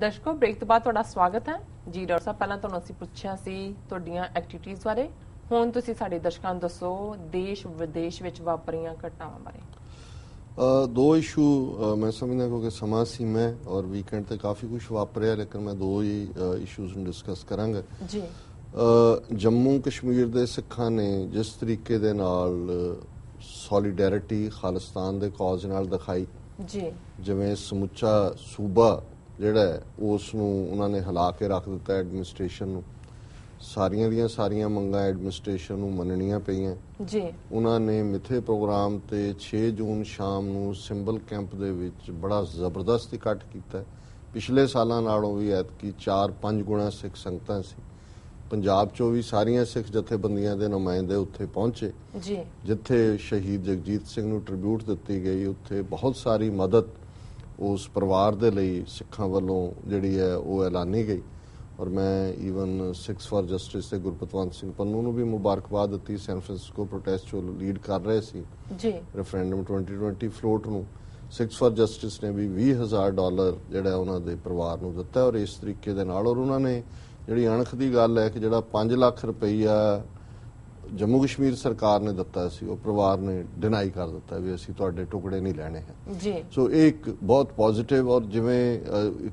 ਦਰਸ਼ਕੋ break ਤੋਂ ਬਾਅਦ ਤੁਹਾਡਾ ਸਵਾਗਤ ਹੈ ਜੀ ਡਾਕਟਰ ਸਾਹਿਬ ਪਹਿਲਾਂ ਤੁਹਾਨੂੰ ਅਸੀਂ ਪੁੱਛਿਆ ਸੀ ਤੁਹਾਡੀਆਂ ਐਕਟੀਵਿਟੀਆਂ ਬਾਰੇ ਹੁਣ ਤੁਸੀਂ ਸਾਡੇ ਦਰਸ਼ਕਾਂ ਨੂੰ ਦੱਸੋ ਦੇਸ਼ ਵਿਦੇਸ਼ ਵਿੱਚ ਵਾਪਰੀਆਂ ਘਟਨਾਵਾਂ ਬਾਰੇ ਅ ਦੋ ਇਸ਼ੂ ਮੈਂ ਸਮਝਦਾ ਕਿ ਸਮਾਂ ਸੀਮਾ ਹੈ ਔਰ ਵੀਕਐਂਡ ਤੇ ਕਾਫੀ ਕੁਝ ਵਾਪਰਿਆ ਲੇਕਿਨ ਮੈਂ ਦੋ ਹੀ ਇਸ਼ੂਸ ਨੂੰ ਡਿਸਕਸ ਕਰਾਂਗਾ ਜੀ ਜੰਮੂ ਕਸ਼ਮੀਰ ਦੇ ਸਿੱਖਾਂ ਨੇ ਜਿਸ ਤਰੀਕੇ ਦੇ ਨਾਲ ਸੋਲੀਡੈਰਿਟੀ ਖਾਲਿਸਤਾਨ ਦੇ ਕਾਜ਼ ਨਾਲ ਦਿਖਾਈ ਜੀ ਜਿਵੇਂ ਸਮੁੱਚਾ ਸੂਬਾ ਜਿਹੜਾ ਉਸ ਨੂੰ ਉਹਨਾਂ ਨੇ ਹਲਾ ਕੇ ਰੱਖ ਦਿੱਤਾ ਐਡਮਿਨਿਸਟ੍ਰੇਸ਼ਨ ਨੂੰ ਸਾਰੀਆਂ ਦੀਆਂ ਸਾਰੀਆਂ ਮੰਗਾਂ ਐਡਮਿਨਿਸਟ੍ਰੇਸ਼ਨ ਨੂੰ ਮੰਨਣੀਆਂ ਪਈਆਂ ਜੀ ਉਹਨਾਂ ਨੇ ਮਿੱਥੇ ਪ੍ਰੋਗਰਾਮ ਤੇ 6 ਜੂਨ ਸ਼ਾਮ ਨੂੰ ਸਿੰਬਲ ਕੈਂਪ ਦੇ ਵਿੱਚ ਬੜਾ ਜ਼ਬਰਦਸਤ ਇਕੱਠ ਕੀਤਾ ਪਿਛਲੇ ਸਾਲਾਂ ਨਾਲੋਂ ਵੀ ਐਤਕੀ 4-5 ਗੁਣਾ ਸਿੱਖ ਸੰਗਤਾਂ ਸੀ ਪੰਜਾਬ ਚੋਂ ਵੀ ਸਾਰੀਆਂ ਸਿੱਖ ਜਥੇਬੰਦੀਆਂ ਦੇ ਨੁਮਾਇੰਦੇ ਉੱਥੇ ਪਹੁੰਚੇ ਜੀ ਜਿੱਥੇ ਸ਼ਹੀਦ ਜਗਜੀਤ ਸਿੰਘ ਨੂੰ ਟ੍ਰਿਬਿਊਟ ਦਿੱਤੀ ਗਈ ਉੱਥੇ ਬਹੁਤ ਸਾਰੀ ਮਦਦ ਉਸ ਪਰਿਵਾਰ ਦੇ ਲਈ ਸਿੱਖਾਂ ਵੱਲੋਂ ਜਿਹੜੀ ਹੈ ਉਹ ਐਲਾਨੀ ਗਈ ਔਰ ਮੈਂ ਈਵਨ 6 ਫਾਰ ਜਸਟਿਸ ਤੇ ਗੁਰਪਤਵੰਤ ਸਿੰਘ ਪੰਨੂ ਨੂੰ ਵੀ ਮੁਬਾਰਕਬਾਦ ਦਿੱਤੀ ਸੈਨ ਫ੍ਰਾਂਸਿਸਕੋ ਪ੍ਰੋਟੈਸਟ ਜੋ ਲੀਡ ਕਰ ਰਹੇ ਸੀ ਜੀ ਰੈਫਰੈਂਡਮ 2020 ਫਲੋਟ ਨੂੰ 6 ਫਾਰ ਜਸਟਿਸ ਨੇ ਵੀ 20000 ਡਾਲਰ ਜਿਹੜਾ ਉਹਨਾਂ ਦੇ ਪਰਿਵਾਰ ਨੂੰ ਦਿੱਤਾ ਔਰ ਇਸ ਤਰੀਕੇ ਦੇ ਨਾਲ ਔਰ ਉਹਨਾਂ ਨੇ ਜਿਹੜੀ ਅਣਖ ਦੀ ਗੱਲ ਹੈ ਕਿ ਜਿਹੜਾ 5 ਲੱਖ ਰੁਪਈਆ ਜੰਮੂ ਕਸ਼ਮੀਰ ਸਰਕਾਰ ਨੇ ਦਿੱਤਾ ਸੀ ਉਹ ਪਰਿਵਾਰ ਨੇ ਡਿਨਾਈ ਕਰ ਦਿੱਤਾ ਵੀ ਅਸੀਂ ਤੁਹਾਡੇ ਟੁਕੜੇ ਨਹੀਂ ਲੈਣੇ ਹੈ ਜੀ ਸੋ ਇਹ ਇੱਕ ਬਹੁਤ ਪੋਜ਼ਿਟਿਵ ਔਰ ਜਿਵੇਂ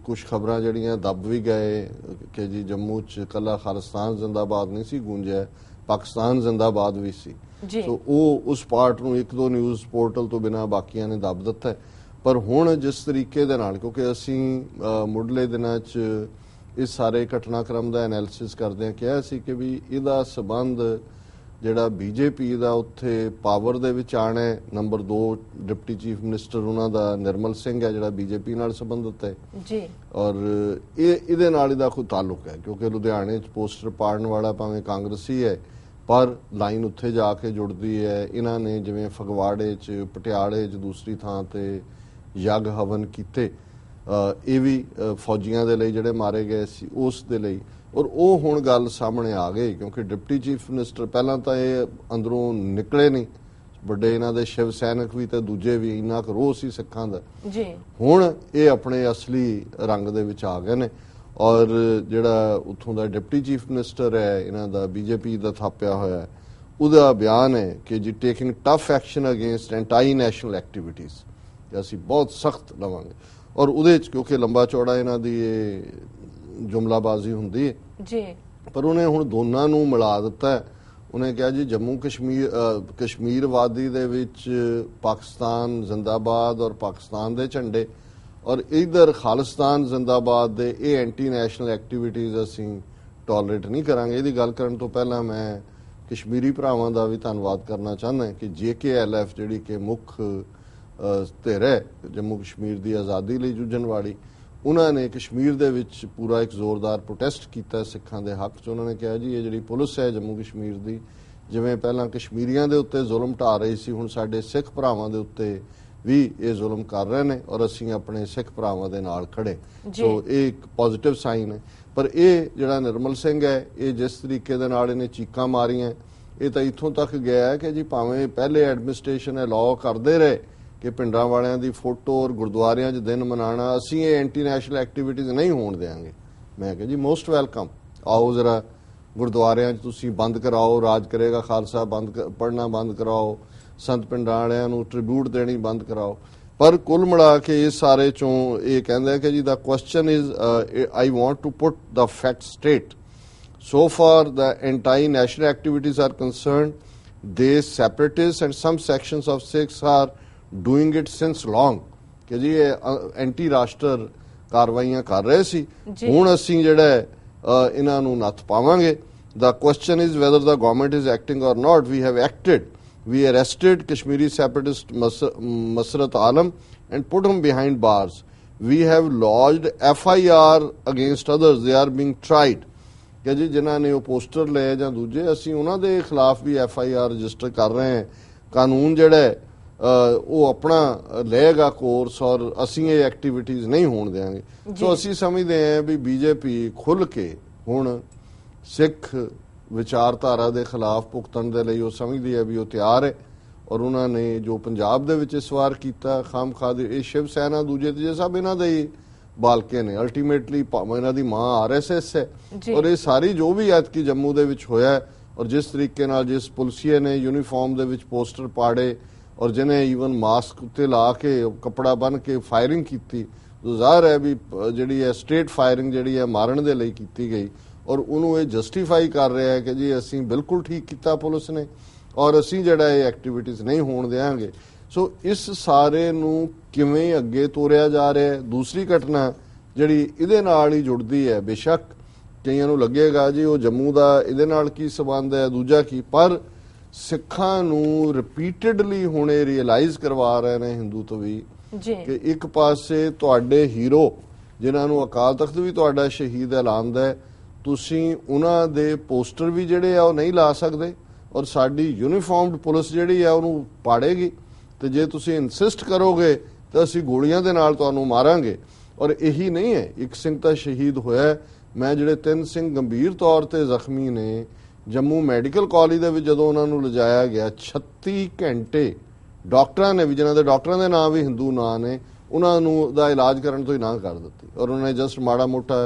ਕੁਝ ਖਬਰਾਂ ਜਿਹੜੀਆਂ ਦੱਬ ਵੀ ਗਏ ਕਿ ਜੀ ਜੰਮੂ 'ਚ ਕੱਲਾ ਖਾਲਸਤਾਨ ਜ਼ਿੰਦਾਬਾਦ ਨਹੀਂ ਸੀ ਗੂੰਜਿਆ ਪਾਕਿਸਤਾਨ ਜ਼ਿੰਦਾਬਾਦ ਵੀ ਸੀ ਸੋ ਉਹ ਉਸ ਪਾਰਟ ਨੂੰ ਇੱਕ ਦੋ ਨਿਊਜ਼ ਪੋਰਟਲ ਤੋਂ ਬਿਨਾ ਬਾਕੀਆਂ ਨੇ ਦੱਬ ਦਿੱਤਾ ਪਰ ਹੁਣ ਜਿਸ ਤਰੀਕੇ ਦੇ ਨਾਲ ਕਿਉਂਕਿ ਅਸੀਂ ਮੁੱਢਲੇ ਦਿਨਾਂ 'ਚ ਇਸ ਸਾਰੇ ਘਟਨਾਕ੍ਰਮ ਦਾ ਐਨਾਲਿਸਿਸ ਕਰਦੇ ਆ ਕਿਹਾ ਸੀ ਕਿ ਵੀ ਇਹਦਾ ਸਬੰਧ ਜਿਹੜਾ ਬੀਜੇਪੀ ਦਾ ਉੱਥੇ ਪਾਵਰ ਦੇ ਵਿੱਚ ਆਣਾ ਹੈ ਨੰਬਰ 2 ਡਿਪਟੀ ਚੀਫ ਮਿਨਿਸਟਰ ਉਹਨਾਂ ਦਾ ਨਿਰਮਲ ਸਿੰਘ ਹੈ ਜਿਹੜਾ ਬੀਜੇਪੀ ਨਾਲ ਸੰਬੰਧਿਤ ਹੈ ਜੀ ਔਰ ਇਹ ਇਹਦੇ ਨਾਲ ਇਹਦਾ ਕੋਈ ਤਾਲੁਕ ਹੈ ਕਿਉਂਕਿ ਲੁਧਿਆਣੇ 'ਚ ਪੋਸਟਰ ਪਾੜਨ ਵਾਲਾ ਭਾਵੇਂ ਕਾਂਗਰਸੀ ਹੈ ਪਰ ਲਾਈਨ ਉੱਥੇ ਜਾ ਕੇ ਜੁੜਦੀ ਹੈ ਇਹਨਾਂ ਨੇ ਜਿਵੇਂ ਫਗਵਾੜੇ 'ਚ ਪਟਿਆਲੇ 'ਚ ਦੂਸਰੀ ਥਾਂ ਤੇ ਯਗ ਹਵਨ ਕੀਤੇ ਇਹ ਵੀ ਫੌਜੀਆਂ ਦੇ ਲਈ ਜਿਹੜੇ ਮਾਰੇ ਗਏ ਸੀ ਉਸ ਦੇ ਲਈ ਔਰ ਉਹ ਹੁਣ ਗੱਲ ਸਾਹਮਣੇ ਆ ਗਈ ਕਿਉਂਕਿ ਡਿਪਟੀ ਚੀਫ ਮਿਨਿਸਟਰ ਪਹਿਲਾਂ ਤਾਂ ਇਹ ਅੰਦਰੋਂ ਨਿਕਲੇ ਨਹੀਂ ਵੱਡੇ ਇਹਨਾਂ ਦੇ ਸ਼ਿਵ ਸੈਨਿਕ ਵੀ ਤੇ ਦੂਜੇ ਵੀ ਇੰਨਾ ਕੁ ਰੋਸ ਹੀ ਸਿੱਖਾਂ ਦਾ ਜੀ ਹੁਣ ਇਹ ਆਪਣੇ ਅਸਲੀ ਰੰਗ ਦੇ ਵਿੱਚ ਆ ਗਏ ਨੇ ਔਰ ਜਿਹੜਾ ਉੱਥੋਂ ਦਾ ਡਿਪਟੀ ਚੀਫ ਮਿਨਿਸਟਰ ਹੈ ਇਹਨਾਂ ਦਾ ਬੀਜੇਪੀ ਦਾ ਥਾਪਿਆ ਹੋਇਆ ਹੈ ਉਹਦਾ ਬਿਆਨ ਹੈ ਕਿ ਜੀ taking tough action against anti national activities ਅਸੀਂ ਬਹੁਤ ਸਖਤ ਲਵਾਂਗੇ ਔਰ ਉਹਦੇ ਚ ਕਿਉਂਕਿ ਲੰਬਾ ਚੌੜਾ ਇਹਨਾਂ ਦੀ ਇਹ ਜੁਮਲਾਬਾਜ਼ੀ ਹੁੰਦੀ ਹੈ ਜੀ ਪਰ ਉਹਨੇ ਹੁਣ ਦੋਨਾਂ ਨੂੰ ਮਿਲਾ ਦਿੱਤਾ ਉਹਨੇ ਕਿਹਾ ਜੀ ਜੰਮੂ ਕਸ਼ਮੀਰ ਕਸ਼ਮੀਰ ਵਾਦੀ ਦੇ ਵਿੱਚ ਪਾਕਿਸਤਾਨ ਜ਼ਿੰਦਾਬਾਦ ਔਰ ਪਾਕਿਸਤਾਨ ਦੇ ਝੰਡੇ ਔਰ ਇਧਰ ਖਾਲਿਸਤਾਨ ਜ਼ਿੰਦਾਬਾਦ ਦੇ ਇਹ ਐਂਟੀ ਨੈਸ਼ਨਲ ਐਕਟੀਵਿਟੀਜ਼ ਅਸੀਂ ਟੋਲਰੇਟ ਨਹੀਂ ਕਰਾਂਗੇ ਇਹਦੀ ਗੱਲ ਕਰਨ ਤੋਂ ਪਹਿਲਾਂ ਮੈਂ ਕਸ਼ਮੀਰੀ ਭਰਾਵਾਂ ਦਾ ਵੀ ਧੰਨਵਾਦ ਕਰਨਾ ਚਾਹੁੰਦਾ ਕਿ ਜੇਕੇਐਲਐਫ ਜਿਹੜੀ ਕਿ ਮੁੱਖ ਧਿਰੇ ਜੰਮੂ ਕਸ਼ਮੀਰ ਦੀ ਆਜ਼ਾਦੀ ਲਈ ਜੁਝਣ ਵਾਲੀ ਉਹਨਾਂ ਨੇ ਕਸ਼ਮੀਰ ਦੇ ਵਿੱਚ ਪੂਰਾ ਇੱਕ ਜ਼ੋਰਦਾਰ ਪ੍ਰੋਟੈਸਟ ਕੀਤਾ ਸਿੱਖਾਂ ਦੇ ਹੱਕ 'ਚ ਉਹਨਾਂ ਨੇ ਕਿਹਾ ਜੀ ਇਹ ਜਿਹੜੀ ਪੁਲਿਸ ਹੈ ਜੰਮੂ ਕਸ਼ਮੀਰ ਦੀ ਜਿਵੇਂ ਪਹਿਲਾਂ ਕਸ਼ਮੀਰੀਆਂ ਦੇ ਉੱਤੇ ਜ਼ੁਲਮ ਢਾ ਰਹੀ ਸੀ ਹੁਣ ਸਾਡੇ ਸਿੱਖ ਭਰਾਵਾਂ ਦੇ ਉੱਤੇ ਵੀ ਇਹ ਜ਼ੁਲਮ ਕਰ ਰਹੇ ਨੇ ਔਰ ਅਸੀਂ ਆਪਣੇ ਸਿੱਖ ਭਰਾਵਾਂ ਦੇ ਨਾਲ ਖੜੇ ਸੋ ਇਹ ਇੱਕ ਪੋਜ਼ਿਟਿਵ ਸਾਈਨ ਹੈ ਪਰ ਇਹ ਜਿਹੜਾ ਨਿਰਮਲ ਸਿੰਘ ਹੈ ਇਹ ਜਿਸ ਤਰੀਕੇ ਦੇ ਨਾਲ ਇਹਨੇ ਚੀਕਾਂ ਮਾਰੀਆਂ ਇਹ ਤਾਂ ਇੱਥੋਂ ਤੱਕ ਗਿਆ ਹੈ ਕਿ ਜੀ ਭਾਵੇਂ ਪਹਿਲੇ ਐਡਮਿਨਿਸਟ੍ਰੇਸ਼ਨ ਹੈ ਲਾਅ ਕਰਦੇ ਰਹੇ ਕਿ ਪਿੰਡਾਂ ਵਾਲਿਆਂ ਦੀ ਫੋਟੋ ਔਰ ਗੁਰਦੁਆਰਿਆਂ 'ਚ ਦਿਨ ਮਨਾਣਾ ਅਸੀਂ ਇਹ ਐਂਟੀ ਨੈਸ਼ਨਲ ਐਕਟੀਵਿਟੀਜ਼ ਨਹੀਂ ਹੋਣ ਦੇਾਂਗੇ ਮੈਂ ਕਿਹਾ ਜੀ ਮੋਸਟ ਵੈਲਕਮ ਆਓ ਜ਼ਰਾ ਗੁਰਦੁਆਰਿਆਂ 'ਚ ਤੁਸੀਂ ਬੰਦ ਕਰਾਓ ਰਾਜ ਕਰੇਗਾ ਖਾਲਸਾ ਬੰਦ ਪੜਨਾ ਬੰਦ ਕਰਾਓ ਸੰਤ ਪਿੰਡਾਂ ਵਾਲਿਆਂ ਨੂੰ ਟ੍ਰਿਬਿਊਟ ਦੇਣੀ ਬੰਦ ਕਰਾਓ ਪਰ ਕੁੱਲ ਮਿਲਾ ਕੇ ਇਹ ਸਾਰੇ ਚੋਂ ਇਹ ਕਹਿੰਦਾ ਕਿ ਜੀ the question is I want to put the fact state so far the anti-national activities are concerned, they separatists and some sections of Sikhs are doing it since long ਕਿ ਜੀ ਇਹ ਐਂਟੀ ਰਾਸ਼ਟਰ ਕਾਰਵਾਈਆਂ ਕਰ ਰਹੇ ਸੀ ਹੁਣ ਅਸੀਂ ਜਿਹੜਾ ਇਹਨਾਂ ਨੂੰ ਨੱਥ ਪਾਵਾਂਗੇ the question is whether the government is acting or not we have acted we arrested Kashmiri separatist Masarat Alam and Alam and behind bars we have lodged F I R against others they are being tried ਕਿ ਜੀ ਜਿਨ੍ਹਾਂ ਨੇ ਉਹ poster ਲਏ ਜਾਂ ਦੂਜੇ ਅਸੀਂ ਉਹਨਾਂ ਦੇ ਖਿਲਾਫ ਵੀ ਐਫ ਆਈ ਆਰ ਰਜਿਸਟਰ ਕਰ ਰਹੇ ਹਾਂ ਕਾਨੂੰਨ ਜਿਹੜਾ ਹੈ ਉਹ ਆਪਣਾ ਲਏਗਾ ਕੋਰਸ ਔਰ ਅਸੀਂ ਇਹ ਐਕਟੀਵਿਟੀਜ਼ ਨਹੀਂ ਹੋਣ ਦੇਾਂਗੇ ਸੋ ਅਸੀਂ ਸਮਝਦੇ ਹਾਂ ਵੀ ਬੀਜੇਪੀ ਖੁੱਲ ਕੇ ਹੁਣ ਸਿੱਖ ਵਿਚਾਰਧਾਰਾ ਦੇ ਖਿਲਾਫ ਭੁਗਤਣ ਦੇ ਲਈ ਉਹ ਸਮਝਦੀ ਹੈ ਵੀ ਉਹ ਤਿਆਰ ਹੈ ਔਰ ਉਹਨਾਂ ਨੇ ਜੋ ਪੰਜਾਬ ਦੇ ਵਿੱਚ ਸਵਾਰ ਕੀਤਾ ਖਾਮ ਖਾਦ ਇਹ ਸ਼ਿਵ ਸੈਨਾ ਦੂਜੇ ਤੇ ਸਭ ਇਹਨਾਂ ਦੇ ਹੀ ਬਾਲਕੇ ਨੇ ਅਲਟੀਮੇਟਲੀ ਇਹਨਾਂ ਦੀ ਮਾਂ ਆਰਐਸਐਸ ਹੈ ਔਰ ਇਹ ਸਾਰੀ ਜੋ ਵੀ ਕੀ ਜੰਮੂ ਦੇ ਵਿੱਚ ਹੋਇਆ ਔਰ ਜਿਸ ਤਰੀਕੇ ਨਾਲ ਜਿਸ ਪੁਲਸੀਏ ਨੇ ਯੂਨੀਫਾਰਮ ਦੇ ਵਿੱਚ ਪੋਸਟਰ ਪਾੜੇ ਔਰ ਜਿਨੇ ਈਵਨ ਮਾਸਕ ਉੱਤੇ ਲਾ ਕੇ ਕਪੜਾ ਬੰਨ ਕੇ ਫਾਇਰਿੰਗ ਕੀਤੀ ਜ਼ਾਹਰ ਹੈ ਵੀ ਜਿਹੜੀ ਹੈ ਸਟ੍ਰੇਟ ਫਾਇਰਿੰਗ ਜਿਹੜੀ ਹੈ ਮਾਰਨ ਦੇ ਲਈ ਕੀਤੀ ਗਈ ਔਰ ਉਹਨੂੰ ਇਹ ਜਸਟੀਫਾਈ ਕਰ ਰਿਹਾ ਹੈ ਕਿ ਜੀ ਅਸੀਂ ਬਿਲਕੁਲ ਠੀਕ ਕੀਤਾ ਪੁਲਿਸ ਨੇ ਔਰ ਅਸੀਂ ਜਿਹੜਾ ਇਹ ਐਕਟੀਵਿਟੀਜ਼ ਨਹੀਂ ਹੋਣ ਦੇਵਾਂਗੇ ਸੋ ਇਸ ਸਾਰੇ ਨੂੰ ਕਿਵੇਂ ਅੱਗੇ ਤੋਰਿਆ ਜਾ ਰਿਹਾ ਹੈ ਦੂਸਰੀ ਘਟਨਾ ਜਿਹੜੀ ਇਹਦੇ ਨਾਲ ਹੀ ਜੁੜਦੀ ਹੈ ਬੇਸ਼ੱਕ ਕਈਆਂ ਨੂੰ ਲੱਗੇਗਾ ਜੀ ਉਹ ਜੰਮੂ ਦਾ ਇਹਦੇ ਨਾਲ ਕੀ ਸਬੰਧ ਹੈ ਦੂਜਾ ਕੀ ਪਰ ਸਿੱਖਾਂ ਨੂੰ ਰਿਪੀਟਿਡਲੀ ਹੁਣ ਰਿਅਲਾਈਜ਼ ਕਰਵਾ ਰਹੇ ਨੇ ਹਿੰਦੂ ਤੋਂ ਵੀ ਜੀ ਕਿ ਇੱਕ ਪਾਸੇ ਤੁਹਾਡੇ ਹੀਰੋ ਜਿਨ੍ਹਾਂ ਨੂੰ ਅਕਾਲ ਤਖਤ ਵੀ ਤੁਹਾਡਾ ਸ਼ਹੀਦ ਐਲਾਨਦਾ ਹੈ ਤੁਸੀਂ ਉਹਨਾਂ ਦੇ ਪੋਸਟਰ ਵੀ ਜਿਹੜੇ ਆ ਉਹ ਨਹੀਂ ਲਾ ਸਕਦੇ ਔਰ ਸਾਡੀ ਯੂਨੀਫਾਰਮਡ ਪੁਲਿਸ ਜਿਹੜੀ ਆ ਉਹਨੂੰ ਪਾੜੇਗੀ ਤੇ ਜੇ ਤੁਸੀਂ ਇਨਸਿਸਟ ਕਰੋਗੇ ਤਾਂ ਅਸੀਂ ਗੋਲੀਆਂ ਦੇ ਨਾਲ ਤੁਹਾਨੂੰ ਮਾਰਾਂਗੇ ਔਰ ਇਹੀ ਨਹੀਂ ਹੈ ਇੱਕ ਸਿੰਘ ਤਾਂ ਸ਼ਹੀਦ ਹੋਇਆ ਮੈਂ ਜਿਹੜੇ ਤਿੰਨ ਸਿੰਘ ਗੰਭੀਰ ਤੌਰ ਤੇ ਜ਼ਖਮੀ ਨੇ ਜੰਮੂ ਮੈਡੀਕਲ ਕਾਲਜ ਦੇ ਵਿੱਚ ਜਦੋਂ ਉਹਨਾਂ ਨੂੰ ਲਿਜਾਇਆ ਗਿਆ 36 ਘੰਟੇ ਡਾਕਟਰਾਂ ਨੇ ਵੀ ਜਿਨ੍ਹਾਂ ਦੇ ਡਾਕਟਰਾਂ ਦੇ ਨਾਮ ਵੀ ਹਿੰਦੂ ਨਾਂ ਨੇ ਉਹਨਾਂ ਨੂੰ ਦਾ ਇਲਾਜ ਕਰਨ ਤੋਂ ਹੀ ਨਾ ਕਰ ਦਿੱਤੀ ਔਰ ਉਹਨਾਂ ਨੇ ਜਸਟ ਮਾੜਾ ਮੋਟਾ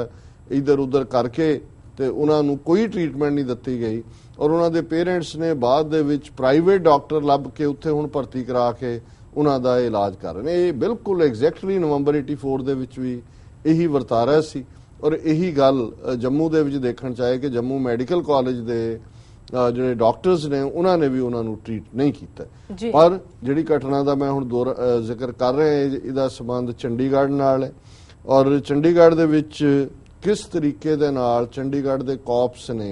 ਇਧਰ ਉਧਰ ਕਰਕੇ ਤੇ ਉਹਨਾਂ ਨੂੰ ਕੋਈ ਟ੍ਰੀਟਮੈਂਟ ਨਹੀਂ ਦਿੱਤੀ ਗਈ ਔਰ ਉਹਨਾਂ ਦੇ ਪੇਰੈਂਟਸ ਨੇ ਬਾਅਦ ਦੇ ਵਿੱਚ ਪ੍ਰਾਈਵੇਟ ਡਾਕਟਰ ਲੱਭ ਕੇ ਉੱਥੇ ਹੁਣ ਭਰਤੀ ਕਰਾ ਕੇ ਉਹਨਾਂ ਦਾ ਇਲਾਜ ਕਰ ਰਹੇ ਨੇ ਇਹ ਬਿਲਕੁਲ ਐਗਜ਼ੈਕਟਲੀ ਨਵੰਬਰ 84 ਦੇ ਵਿੱਚ ਵੀ ਇਹੀ ਵਰਤਾਰਾ ਸੀ ਔਰ ਇਹੀ ਗੱਲ ਜੰਮੂ ਦੇ ਵਿੱਚ ਦੇਖਣ ਚਾਹੇ ਕਿ ਜੰਮੂ ਮੈਡੀਕਲ ਕਾਲਜ ਦੇ ਜਿਹੜੇ ਡਾਕਟਰਸ ਨੇ ਉਹਨਾਂ ਨੇ ਵੀ ਉਹਨਾਂ ਨੂੰ ਟ੍ਰੀਟ ਨਹੀਂ ਕੀਤਾ ਪਰ ਜਿਹੜੀ ਘਟਨਾ ਦਾ ਮੈਂ ਹੁਣ ਜ਼ਿਕਰ ਕਰ ਰਿਹਾ ਇਹਦਾ ਸਬੰਧ ਚੰਡੀਗੜ੍ਹ ਨਾਲ ਹੈ ਔਰ ਚੰਡੀਗੜ੍ਹ ਦੇ ਵਿੱਚ ਕਿਸ ਤਰੀਕੇ ਦੇ ਨਾਲ ਚੰਡੀਗੜ੍ਹ ਦੇ ਕਾਪਸ ਨੇ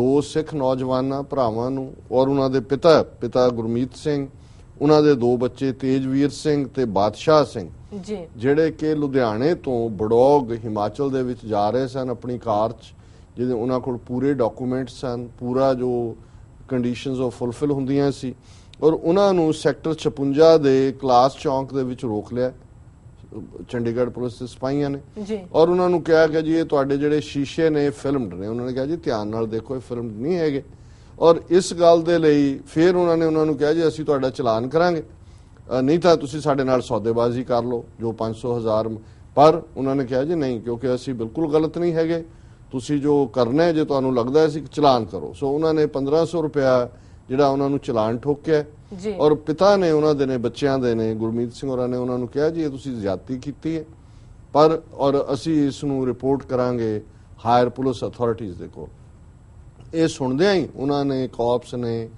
ਦੋ ਸਿੱਖ ਨੌਜਵਾਨਾਂ ਭਰਾਵਾਂ ਨੂੰ ਔਰ ਉਹਨਾਂ ਦੇ ਪਿਤਾ ਪਿਤਾ ਗੁਰਮੀਤ ਸਿੰਘ ਉਹਨਾਂ ਦੇ ਦੋ ਬੱਚੇ ਤੇਜਵੀਰ ਸਿੰਘ ਤੇ ਬਾਦਸ਼ਾਹ ਸਿੰਘ ਜੀ ਜਿਹੜੇ ਕਿ ਲੁਧਿਆਣੇ ਤੋਂ ਬੜੋਗ ਹਿਮਾਚਲ ਦੇ ਵਿੱਚ ਜਾ ਰਹੇ ਸਨ ਆਪਣੀ ਕਾਰ 'ਚ ਜਿਹਦੇ ਉਹਨਾਂ ਕੋਲ ਪੂਰੇ ਡਾਕੂਮੈਂਟਸ ਸਨ ਪੂਰਾ ਜੋ ਕੰਡੀਸ਼ਨਸ ਉਹ ਫੁੱਲਫਿਲ ਹੁੰਦੀਆਂ ਸੀ ਔਰ ਉਹਨਾਂ ਨੂੰ ਸੈਕਟਰ 56 ਦੇ ਕਲਾਸ ਚੌਂਕ ਦੇ ਵਿੱਚ ਰੋਕ ਲਿਆ ਚੰਡੀਗੜ੍ਹ ਪੁਲਿਸ ਦੇ ਸਿਪਾਹੀਆਂ ਨੇ ਔਰ ਉਹਨਾਂ ਨੂੰ ਕਿਹਾ ਕਿ ਜੀ ਇਹ ਤੁਹਾਡੇ ਜਿਹੜੇ ਸ਼ੀਸ਼ੇ ਨੇ ਫਿਲਮਡ ਨੇ ਉਹਨਾਂ ਨੇ ਕਿਹਾ ਜੀ ਧਿਆਨ ਨਾਲ ਦੇਖੋ ਇਹ ਫਿਲਮਡ ਨਹੀਂ ਹੈਗੇ ਔਰ ਇਸ ਗੱਲ ਦੇ ਲਈ ਫਿਰ ਉਹਨਾਂ ਨੇ ਉਹਨਾਂ ਨੂੰ ਕਿਹਾ ਜੀ ਅਸੀਂ ਤੁਹਾਡਾ ਚਲਾਨ ਕਰਾਂਗੇ ਨਹੀਂ ਤਾਂ ਤੁਸੀਂ ਸਾਡੇ ਨਾਲ ਸੌਦੇਬਾਜ਼ੀ ਕਰ ਲਓ ਜੋ 500 ਹਜ਼ਾਰ ਪਰ ਉਹਨਾਂ ਨੇ ਕਿਹਾ ਜੀ ਨਹੀਂ ਕਿਉਂਕਿ ਅਸੀਂ ਬਿਲਕੁਲ ਗਲਤ ਨਹੀਂ ਹੈਗੇ ਤੁਸੀਂ ਜੋ ਕਰਨਾ ਹੈ ਜੇ ਤੁਹਾਨੂੰ ਲੱਗਦਾ ਹੈ ਸੀ ਚਲਾਨ ਕਰੋ ਸੋ ਉਹਨਾਂ ਨੇ 1500 ਰੁਪਿਆ ਜਿਹੜਾ ਉਹਨਾਂ ਨੂੰ ਚਲਾਨ ਠੋਕਿਆ ਔਰ ਪਿਤਾ ਨੇ ਉਹਨਾਂ ਦੇ ਨੇ ਬੱਚਿਆਂ ਦੇ ਨੇ ਗੁਰਮੀਤ ਸਿੰਘ ਹੋਰਾਂ ਨੇ ਉਹਨਾਂ ਨੂੰ ਕਿਹਾ ਜੀ ਇਹ ਤੁਸੀਂ ਜ਼ਿਆਦਤੀ ਕੀਤੀ ਹੈ ਪਰ ਔਰ ਅਸੀਂ ਇਸ ਨੂੰ ਰਿਪੋਰਟ ਕਰਾਂਗੇ ਹਾਇਰ ਪੁਲਿਸ ਅਥਾਰਟੀਆਂ ਦੇ ਕੋਲ ਇਹ ਸੁਣਦਿਆਂ ਹੀ ਉਹਨਾਂ ਨੇ ਕਾਪਸ ਨੇ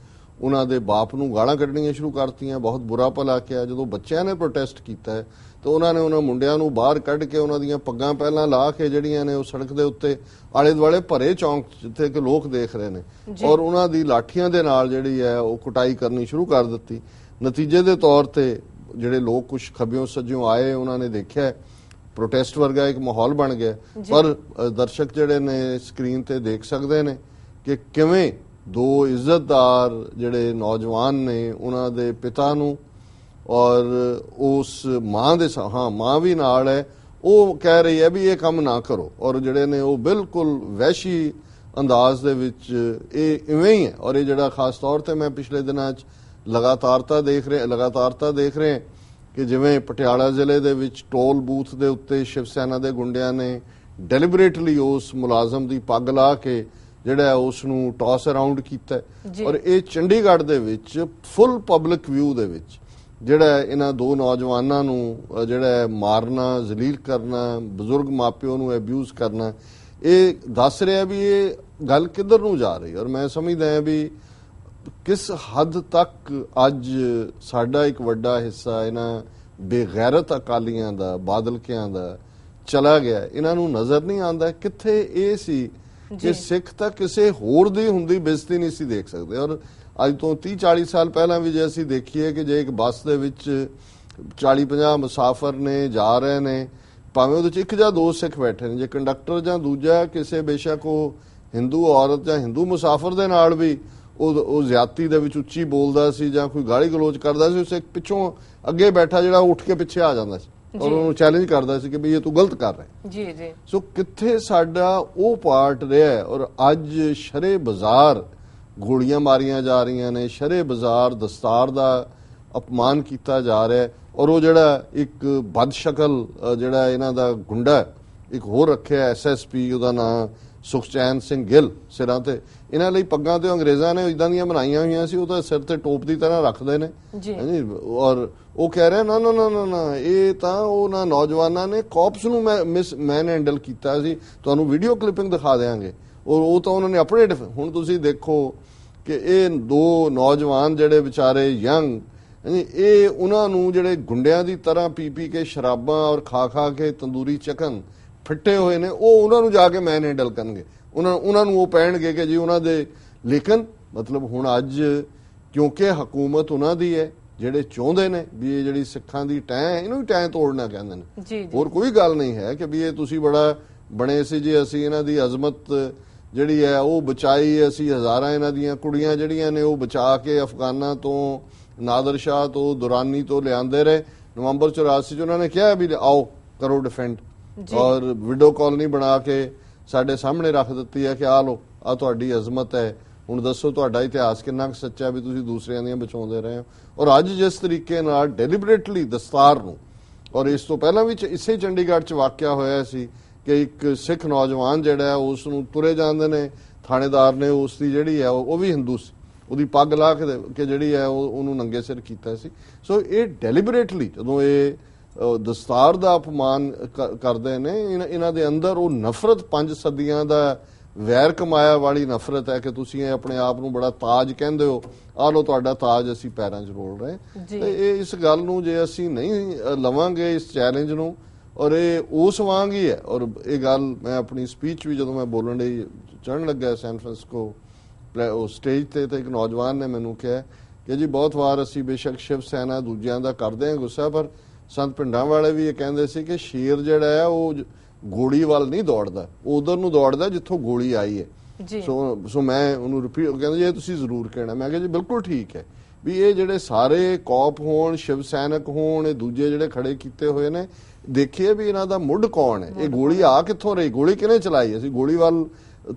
ਉਹਨਾਂ ਦੇ ਬਾਪ ਨੂੰ ਗਾਲਾਂ ਕੱਢਣੀਆਂ ਸ਼ੁਰੂ ਕਰਤੀਆਂ ਬਹੁਤ ਬੁਰਾ ਭਲਾ ਕਿਹਾ ਜਦੋਂ ਬੱਚਿਆਂ ਨੇ ਪ੍ਰੋਟੈਸਟ ਕੀਤਾ ਤਾਂ ਉਹਨਾਂ ਨੇ ਉਹਨਾਂ ਮੁੰਡਿਆਂ ਨੂੰ ਬਾਹਰ ਕੱਢ ਕੇ ਉਹਨਾਂ ਦੀਆਂ ਪੱਗਾਂ ਪਹਿਲਾਂ ਲਾ ਕੇ ਜਿਹੜੀਆਂ ਨੇ ਉਹ ਸੜਕ ਦੇ ਉੱਤੇ ਆਲੇ ਦੁਆਲੇ ਭਰੇ ਚੌਂਕ ਜਿੱਥੇ ਕਿ ਲੋਕ ਦੇਖ ਰਹੇ ਨੇ ਔਰ ਉਹਨਾਂ ਦੀ ਲਾਠੀਆਂ ਦੇ ਨਾਲ ਜਿਹੜੀ ਹੈ ਉਹ ਕਟਾਈ ਕਰਨੀ ਸ਼ੁਰੂ ਕਰ ਦਿੱਤੀ ਨਤੀਜੇ ਦੇ ਤੌਰ ਤੇ ਜਿਹੜੇ ਲੋਕ ਕੁਝ ਖੱਬਿਓਂ ਸੱਜਿਓਂ ਆਏ ਉਹਨਾਂ ਨੇ ਦੇਖਿਆ ਪ੍ਰੋਟੈਸਟ ਵਰਗਾ ਇੱਕ ਮਾਹੌਲ ਬਣ ਗਿਆ ਪਰ ਦਰਸ਼ਕ ਜਿਹੜੇ ਨੇ ਸਕਰੀਨ ਤੇ ਦੇਖ ਸਕਦੇ ਨੇ ਕਿ ਕਿਵੇਂ ਦੋ ਇੱਜ਼ਤਦਾਰ ਜਿਹੜੇ ਨੌਜਵਾਨ ਨੇ ਉਹਨਾਂ ਦੇ ਪਿਤਾ ਨੂੰ ਔਰ ਉਸ ਮਾਂ ਦੇ ਹਾਂ ਮਾਂ ਵੀ ਨਾਲ ਹੈ ਉਹ ਕਹਿ ਰਹੀ ਹੈ ਵੀ ਇਹ ਕੰਮ ਨਾ ਕਰੋ ਔਰ ਜਿਹੜੇ ਨੇ ਉਹ ਬਿਲਕੁਲ ਵੈਸ਼ੀ ਅੰਦਾਜ਼ ਦੇ ਵਿੱਚ ਇਹ ਇਵੇਂ ਹੀ ਹੈ ਔਰ ਇਹ ਜਿਹੜਾ ਖਾਸ ਤੌਰ ਤੇ ਮੈਂ ਪਿਛਲੇ ਦਿਨਾਂ 'ਚ ਲਗਾਤਾਰਤਾ ਦੇਖ ਰਹੇ ਲਗਾਤਾਰਤਾ ਦੇਖ ਰਹੇ ਕਿ ਜਿਵੇਂ ਪਟਿਆਲਾ ਜ਼ਿਲ੍ਹੇ ਦੇ ਵਿੱਚ ਟੋਲ ਬੂਥ ਦੇ ਉੱਤੇ ਸ਼ਿਵ ਸੈਨਾ ਦੇ ਗੁੰਡਿਆਂ ਨੇ ਡੈਲੀਬਰੇਟਲੀ ਉਸ ਮੁਲਾਜ਼ਮ ਦੀ ਪੱਗ ਲਾ ਕੇ ਜਿਹੜਾ ਉਸ ਨੂੰ ਟਾਸ ਅਰਾਊਂਡ ਕੀਤਾ ਔਰ ਇਹ ਚੰਡੀਗੜ੍ਹ ਦੇ ਵਿੱਚ ਫੁੱਲ ਪਬਲਿਕ ਵਿਊ ਦੇ ਵਿੱਚ ਜਿਹੜਾ ਇਹਨਾਂ ਦੋ ਨੌਜਵਾਨਾਂ ਨੂੰ ਜਿਹੜਾ ਮਾਰਨਾ ਜ਼ਲੀਲ ਕਰਨਾ ਬਜ਼ੁਰਗ ਮਾਪਿਓ ਨੂੰ ਅਬਿਊਜ਼ ਕਰਨਾ ਇਹ ਦੱਸ ਰਿਹਾ ਵੀ ਇਹ ਗੱਲ ਕਿੱਧਰ ਨੂੰ ਜਾ ਰਹੀ ਔਰ ਮੈਂ ਸਮਝਦਾ ਹਾਂ ਵੀ ਕਿਸ ਹੱਦ ਤੱਕ ਅੱਜ ਸਾਡਾ ਇੱਕ ਵੱਡਾ ਹਿੱਸਾ ਇਹਨਾਂ ਬੇਗੈਰਤ ਅਕਾਲੀਆਂ ਦਾ ਬਾਦਲਕਿਆਂ ਦਾ ਚਲਾ ਗਿਆ ਇਹਨਾਂ ਨੂੰ ਨਜ਼ਰ ਨਹੀਂ ਆਉਂਦਾ ਕਿੱਥੇ ਇਹ ਸੀ ਕਿ ਸਿੱਖ ਤਾਂ ਕਿਸੇ ਹੋਰ ਦੀ ਹੁੰਦੀ ਬੇਇੱਜ਼ਤੀ ਨਹੀਂ ਸੀ ਦੇਖ ਸਕਦੇ ਔਰ ਅੱਜ ਤੋਂ 30 40 ਸਾਲ ਪਹਿਲਾਂ ਵੀ ਜੇ ਅਸੀਂ ਦੇਖੀਏ ਕਿ ਜੇ ਇੱਕ ਬੱਸ ਦੇ ਵਿੱਚ 40 50 ਮੁਸਾਫਰ ਨੇ ਜਾ ਰਹੇ ਨੇ ਭਾਵੇਂ ਉਹਦੇ ਚ ਇੱਕ ਜਾਂ ਦੋ ਸਿੱਖ ਬੈਠੇ ਨੇ ਜੇ ਕੰਡਕਟਰ ਜਾਂ ਦੂਜਾ ਕਿਸੇ ਬੇਸ਼ੱਕ ਉਹ ਹਿੰਦੂ ਔਰਤ ਜਾਂ ਹਿੰਦੂ ਮੁਸਾਫਰ ਦੇ ਨਾਲ ਵੀ ਉਹ ਉਹ ਜ਼ਿਆਤੀ ਦੇ ਵਿੱਚ ਉੱਚੀ ਬੋਲਦਾ ਸੀ ਜਾਂ ਕੋਈ ਗਾਲੀ ਗਲੋਚ ਕਰਦਾ ਸੀ ਉਸੇ ਪਿੱਛੋਂ ਅੱਗੇ ਬੈਠਾ ਜਿਹੜਾ ਉੱਠ ਕੇ ਪਿੱਛੇ ਆ ਜਾਂਦਾ ਸੀ ਉਹ ਨੂੰ ਚੈਲੰਜ ਕਰਦਾ ਸੀ ਕਿ ਵੀ ਇਹ ਤੂੰ ਗਲਤ ਕਰ ਰਿਹਾ ਜੀ ਜੀ ਸੋ ਕਿੱਥੇ ਸਾਡਾ ਉਹ ਪਾਰਟ ਰਿਹਾ ਔਰ ਅੱਜ ਸ਼ਰੇ ਬਾਜ਼ਾਰ ਗੋਲੀਆਂ ਮਾਰੀਆਂ ਜਾ ਰਹੀਆਂ ਨੇ ਸ਼ਰੇ ਬਾਜ਼ਾਰ ਦਸਤਾਰ ਦਾ અપਮਾਨ ਕੀਤਾ ਜਾ ਰਿਹਾ ਔਰ ਉਹ ਜਿਹੜਾ ਇੱਕ ਬਦਸ਼ਕਲ ਜਿਹੜਾ ਇਹਨਾਂ ਦਾ ਗੁੰਡਾ ਇੱਕ ਹੋਰ ਰੱਖਿਆ ਐਸਐਸਪੀ ਉਹਦਾ ਨਾਮ ਸੁਖਚੈਨ ਸਿੰਘ ਗਿੱਲ ਸਿਰਾਂ ਤੇ ਇਹਨਾਂ ਲਈ ਪੱਗਾਂ ਤੇ ਅੰਗਰੇਜ਼ਾਂ ਨੇ ਇਦਾਂ ਦੀਆਂ ਬਣਾਈਆਂ ਹੋਈਆਂ ਸੀ ਉਹ ਤਾਂ ਸਿਰ ਤੇ ਟੋਪ ਦੀ ਤਰ੍ਹਾਂ ਰੱਖਦੇ ਨੇ ਹਾਂਜੀ ਔਰ ਉਹ ਕਹਿ ਰਹੇ ਨਾ ਨਾ ਨਾ ਨਾ ਇਹ ਤਾਂ ਉਹ ਨਾ ਨੌਜਵਾਨਾਂ ਨੇ ਕਾਪਸ ਨੂੰ ਮੈਂ ਮਿਸ ਮੈਨ ਹੈਂਡਲ ਕੀਤਾ ਸੀ ਤੁਹਾਨੂੰ ਵੀਡੀਓ ਕਲਿੱਪਿੰਗ ਦਿਖਾ ਦੇਵਾਂਗੇ ਔਰ ਉਹ ਤਾਂ ਉਹਨਾਂ ਨੇ ਅਪਡੇਟ ਹੁਣ ਤੁਸੀਂ ਦੇਖੋ ਕਿ ਇਹ ਦੋ ਨੌਜਵਾਨ ਜਿਹੜੇ ਵਿਚਾਰੇ ਯੰਗ ਇਹ ਉਹਨਾਂ ਨੂੰ ਜਿਹੜੇ ਗੁੰਡਿਆਂ ਦੀ ਤਰ੍ਹਾਂ ਪੀ ਪੀ ਕੇ ਸ਼ਰਾਬਾਂ ਔਰ ਖਾ ਖਾ ਕੇ ਤੰਦੂਰੀ ਚਕਨ ਫਿੱਟੇ ਹੋਏ ਨੇ ਉਹ ਉਹਨਾਂ ਨੂੰ ਜਾ ਕੇ ਮੈਨ ਡਲ ਕਰਨਗੇ ਉਹਨਾਂ ਉਹਨਾਂ ਨੂੰ ਉਹ ਪਹਿਣਗੇ ਕਿ ਜੀ ਉਹਨਾਂ ਦੇ ਲੇਕਿਨ ਮਤਲਬ ਹੁਣ ਅੱਜ ਕਿਉਂਕਿ ਹਕੂਮਤ ਉਹਨਾਂ ਦੀ ਹੈ ਜਿਹੜੇ ਚਾਹੁੰਦੇ ਨੇ ਵੀ ਇਹ ਜਿਹੜੀ ਸਿੱਖਾਂ ਦੀ ਟੈਂ ਇਹਨੂੰ ਵੀ ਟੈਂ ਤੋੜਨਾ ਕਹਿੰਦੇ ਨੇ ਹੋਰ ਕੋਈ ਗੱਲ ਨਹੀਂ ਹੈ ਕਿ ਵੀ ਇਹ ਤੁਸੀਂ ਬੜਾ ਬਣੇ ਸੀ ਜੇ ਅਸੀਂ ਇਹਨਾਂ ਦੀ ਅਜ਼ਮਤ ਜਿਹੜੀ ਹੈ ਉਹ ਬਚਾਈ ਅਸੀਂ ਹਜ਼ਾਰਾਂ ਇਹਨਾਂ ਦੀਆਂ ਕੁੜੀਆਂ ਜਿਹੜੀਆਂ ਨੇ ਉਹ ਬਚਾ ਕੇ ਅਫਗਾਨਾਂ ਤੋਂ ਨਾਦਰ ਸ਼ਾਹ ਤੋਂ ਦੁਰਾਨੀ ਤੋਂ ਲਿਆਂਦੇ ਰਹੇ ਨਵੰਬਰ 84 ਚ ਉਹਨਾਂ ਨੇ ਕਿਹਾ ਵੀ ਆਓ ਕਰੋ ਡਿਫੈਂਡ ਔਰ ਵੀਡੀਓ ਕਾਲ ਨਹੀਂ ਬਣਾ ਕੇ ਸਾਡੇ ਸਾਹਮਣੇ ਰੱਖ ਦਿੱਤੀ ਹੈ ਕਿ ਆ ਲੋ ਆ ਤੁਹਾਡੀ ਅਜ਼ਮਤ ਹੈ ਹੁਣ ਦੱਸੋ ਤੁਹਾਡਾ ਇਤਿਹਾਸ ਕਿੰਨਾ ਸੱਚਾ ਵੀ ਤੁਸੀਂ ਦੂਸਰਿਆਂ ਦੀਆਂ ਬਚਾਉਂਦੇ ਰਹੇ ਹੋ ਔਰ ਅੱਜ ਜਿਸ ਤਰੀਕੇ ਨਾਲ ਡੈਲੀਬਰੇਟਲੀ ਦਸਤਾਰ ਨੂੰ ਔਰ ਇਸ ਤੋਂ ਪਹਿਲਾਂ ਵੀ ਇਸੇ ਚੰਡੀਗੜ੍ਹ 'ਚ ਵਾਕਿਆ ਹੋਇਆ ਸੀ ਕਿ ਇੱਕ ਸਿੱਖ ਨੌਜਵਾਨ ਜਿਹੜਾ ਉਸ ਨੂੰ ਤੁਰੇ ਜਾਂਦੇ ਨੇ ਥਾਣੇਦਾਰ ਨੇ ਉਸ ਦੀ ਜਿਹੜੀ ਹੈ ਉਹ ਵੀ ਹਿੰਦੂ ਸੀ ਉਹਦੀ ਪੱਗ ਲਾ ਕੇ ਜਿਹੜੀ ਹੈ ਉਹ ਉਹਨੂੰ ਨੰਗੇ ਸਿਰ ਕੀਤਾ ਸੀ ਸੋ ਇਹ ਡੈਲੀਬਰੇਟਲੀ ਜਦੋਂ ਇਹ ਦਸਤਾਰ ਦਾ ਅਪਮਾਨ ਕਰਦੇ ਨੇ ਇਹਨਾਂ ਦੇ ਅੰਦਰ ਉਹ ਨਫ਼ਰਤ ਪੰਜ ਸਦੀਆਂ ਦਾ ਵੈਰ ਕਮਾਇਆ ਵਾਲੀ ਨਫ਼ਰਤ ਹੈ ਕਿ ਤੁਸੀਂ ਆਪਣੇ ਆਪ ਨੂੰ ਬੜਾ ਤਾਜ ਕਹਿੰਦੇ ਹੋ ਆ ਲੋ ਤੁਹਾਡਾ ਤਾਜ ਅਸੀਂ ਪੈਰਾਂ 'ਚ ਰੋਲ ਰਹੇ ਤੇ ਇਹ ਇਸ ਗੱਲ ਨੂੰ ਜੇ ਅਸੀਂ ਨਹੀਂ ਲਵਾਂਗੇ ਇਸ ਚੈਲੰਜ ਨੂੰ ਔਰ ਇਹ ਉਸ ਵਾਂਗ ਹੀ ਹੈ ਔਰ ਇਹ ਗੱਲ ਮੈਂ ਆਪਣੀ ਸਪੀਚ ਵੀ ਜਦੋਂ ਮੈਂ ਬੋਲਣ ਲਈ ਚੜਨ ਲੱਗਾ ਸੈਨ ਫਰਾਂਸਿਸਕੋ ਉਹ ਸਟੇਜ ਤੇ ਤੇ ਇੱਕ ਨੌਜਵਾਨ ਨੇ ਮੈਨੂੰ ਕਿਹਾ ਕਿ ਜੀ ਬਹੁਤ ਵਾਰ ਅਸੀਂ ਬੇਸ਼ੱਕ ਸ਼ਿਵ ਸੈਨਾ ਦੂਜਿਆਂ ਦਾ ਕਰਦੇ ਹਾਂ ਗੁੱਸਾ ਪਰ ਸੰਤ ਪਿੰਡਾਂ ਵਾਲੇ ਵੀ ਇਹ ਕਹਿੰਦੇ ਸੀ ਕਿ ਸ਼ੇਰ ਜਿਹੜਾ ਹੈ ਉਹ ਗੋਲੀ ਵੱਲ ਨਹੀਂ ਦੌੜਦਾ ਉਧਰ ਨੂੰ ਦੌੜਦਾ ਜਿੱਥੋਂ ਗੋਲੀ ਆਈ ਹੈ ਸੋ ਸੋ ਮੈਂ ਉਹਨੂੰ ਰਿਪੀਟ ਕਹਿੰਦਾ ਜੇ ਤੁਸੀਂ ਜ਼ਰੂਰ ਕਹਿਣਾ ਮੈਂ ਕਿਹਾ ਜੀ ਬਿਲਕੁਲ ਠੀਕ ਹੈ ਵੀ ਇਹ ਜਿਹੜੇ ਸਾਰੇ ਕੌਪ ਹੋਣ ਸ਼ਿਵ ਸੈਨਿਕ ਹੋਣ ਇਹ ਦੂਜੇ ਜਿਹੜੇ ਖੜੇ ਕੀਤੇ ਹੋਏ ਨੇ ਦੇਖੀਏ ਵੀ ਇਹਨਾਂ ਦਾ ਮੁੱਢ ਕੌਣ ਹੈ ਇਹ ਗੋਲੀ ਆ ਕਿੱਥੋਂ ਰਹੀ ਗੋਲੀ ਕਿਨੇ ਚਲਾਈ ਅਸੀਂ ਗੋਲੀ ਵੱਲ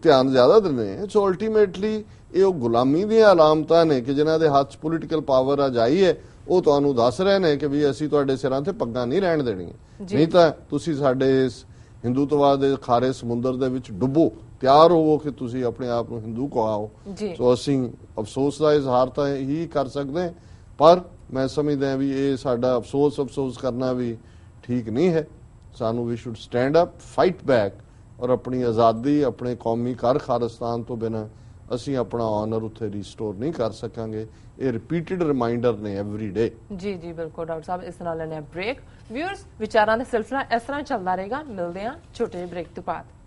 ਧਿਆਨ ਜ਼ਿਆਦਾ ਦਿੰਦੇ ਹਾਂ ਸੋ ਅਲਟੀਮੇਟਲੀ ਇਹ ਉਹ ਗੁਲਾਮੀ ਦੀਆਂ ਅਲਾਮਤਾਂ ਨੇ ਕਿ ਜਿਨ੍ਹਾਂ ਦੇ ਹੱਥ ਪੋਲੀਟੀਕਲ ਪਾਵਰ ਆ ਜਾਈ ਹੈ ਉਹ ਤੁਹਾਨੂੰ ਦੱਸ ਰਹੇ ਨੇ ਕਿ ਵੀ ਅਸੀਂ ਤੁਹਾਡੇ ਸਿਰਾਂ ਤੇ ਪੱਗਾਂ ਨਹੀਂ ਰਹਿਣ ਦੇਣੀਆਂ ਨਹੀਂ ਤਾਂ ਤੁਸੀਂ ਸਾਡੇ ਇਸ ਹਿੰਦੂਤਵਾਦ ਦੇ ਖਾਰੇ ਸਮੁੰਦਰ ਦੇ ਵਿੱਚ ਡੁੱਬੋ ਤਿਆਰ ਹੋਵੋ ਕਿ ਤੁਸੀਂ ਆਪਣੇ ਆਪ ਨੂੰ ਹਿੰਦੂ ਕਹਾਓ ਸੋ ਅਸੀਂ ਅਫਸੋਸ ਦਾ ਇਜ਼ਹਾਰ ਤਾਂ ਹੀ ਕਰ ਸਕਦੇ ਪਰ ਮੈਂ ਸਮਝਦਾ ਵੀ ਇਹ ਸਾਡਾ ਅਫਸੋਸ ਅਫਸੋਸ ਕਰਨਾ ਵੀ ਠੀਕ ਨਹੀਂ ਹੈ ਸਾਨੂੰ ਵੀ should stand up fight back ਔਰ ਆਪਣੀ ਆਜ਼ਾਦੀ ਆਪਣੇ ਕੌਮੀ ਕਰ ਖਾਲਿਸਤਾਨ ਤੋਂ ਬਿਨਾ ਅਸੀਂ ਆਪਣਾ ਆਨਰ ਉੱਥੇ ਰੀਸਟੋਰ ਨਹੀਂ ਕਰ ਸਕਾਂਗੇ ਇਹ ਰਿਪੀਟਡ ਰਿਮਾਈਂਡਰ ਨੇ ਐਵਰੀ ਡੇ ਜੀ ਜੀ ਬਿਲਕੁਲ ਡਾਕਟਰ ਸਾਹਿਬ ਇਸ ਨਾਲ ਲੈਣੇ ਬ੍ਰੇਕ ਵਿਊਅਰਸ ਵਿਚਾਰਾਂ ਦਾ ਸਿਲਸਿਲਾ ਇਸ ਤਰ੍ਹਾਂ ਚੱਲਦਾ ਰਹੇਗਾ ਮਿਲਦੇ ਹਾਂ ਛੋਟੇ ਬ੍ਰੇਕ ਤੋਂ ਬਾਅਦ